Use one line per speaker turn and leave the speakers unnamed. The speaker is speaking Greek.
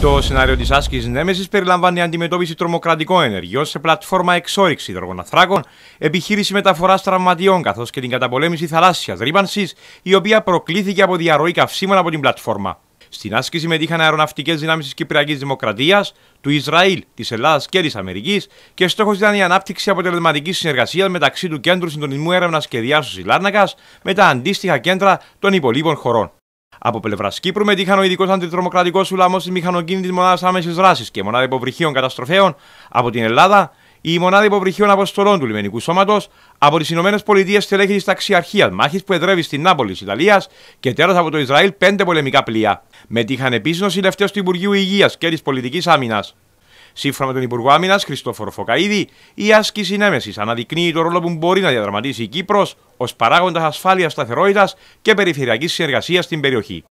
Το σενάριο της άσκησης Νέμεσης περιλαμβάνει αντιμετώπιση τρομοκρατικών ενεργειών σε πλατφόρμα εξόριξη υδρογοναθράκων, επιχείρηση μεταφοράς τραυματιών καθώς και την καταπολέμηση θαλάσσιας ρήπανσης, η οποία προκλήθηκε από διαρροή καυσίμων από την πλατφόρμα. Στην άσκηση μετήχαν αεροναυτικές δυνάμεις της Κυπριακής Δημοκρατίας, του Ισραήλ, της Ελλάδας και της Αμερικής και στόχος ήταν η ανάπτυξη αποτελεσματικής συνεργασίας μεταξύ του Κέντρου Συντονισμού Έρευνας και Διάσωσης Λάρνακας με τα αντίστοιχα κέντρα των υπολείπων χωρών. Από πλευράς Κύπρου μετήχαν ο ειδικός αντιτρομοκρατικός ουλάμος τη μηχανοκίνητη μονάδα άμεσης δράσης και μονάδα υποβρυχίων καταστροφέων από την Ελλάδα, η μονάδα υποβρυχίων αποστολών του λιμενικού σώματος, από τις Ηνωμένες Πολιτείες στελέχη της ταξιαρχίας μάχης που εδρεύει στην Νάπολη της Ιταλίας και τέλος από το Ισραήλ πέντε πολεμικά πλοία. Μετήχαν επίσης νοσηλευτές του Υπουργείου Υγείας και της Πολιτικής Άμυνας. Σύμφωνα με τον Υπουργό Άμυνας Χριστόφορο Φωκαίδη, η άσκηση νέμεσης αναδεικνύει το ρόλο που μπορεί να διαδραματίσει η Κύπρος ως παράγοντας ασφάλειας, σταθερότητας και περιφερειακής συνεργασίας στην περιοχή.